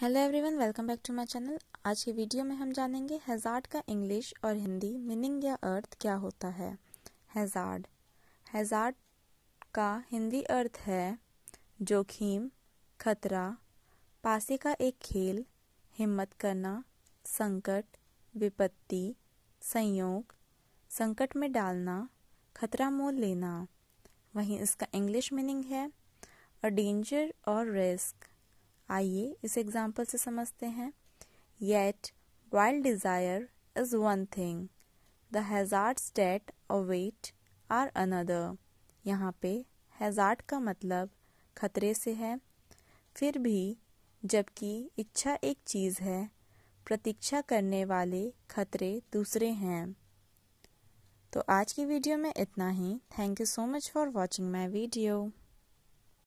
hello everyone welcome back to my channel आज की video में हम जानेंगे हेजार्ड का इंग्लिश और हिंदी मीनिंग या अर्थ क्या होता है हेजार्ड हेजार्ड का हिंदी अर्थ है जोखिम खतरा पासे का एक खेल हिम्मत करना संकट विपत्ति संयोग संकट में डालना खतरा मोल लेना वहीं इसका इंग्लिश मीनिंग है अ डेंजर और रिस्क आइए इस एग्जाम्पल से समझते हैं yet wild desire is one thing the state और अवेट आर अनदर यहाँ पे हैजार्ड का मतलब खतरे से है फिर भी जबकि इच्छा एक चीज़ है प्रतीक्षा करने वाले खतरे दूसरे हैं तो आज की वीडियो में इतना ही thank you so much for watching my video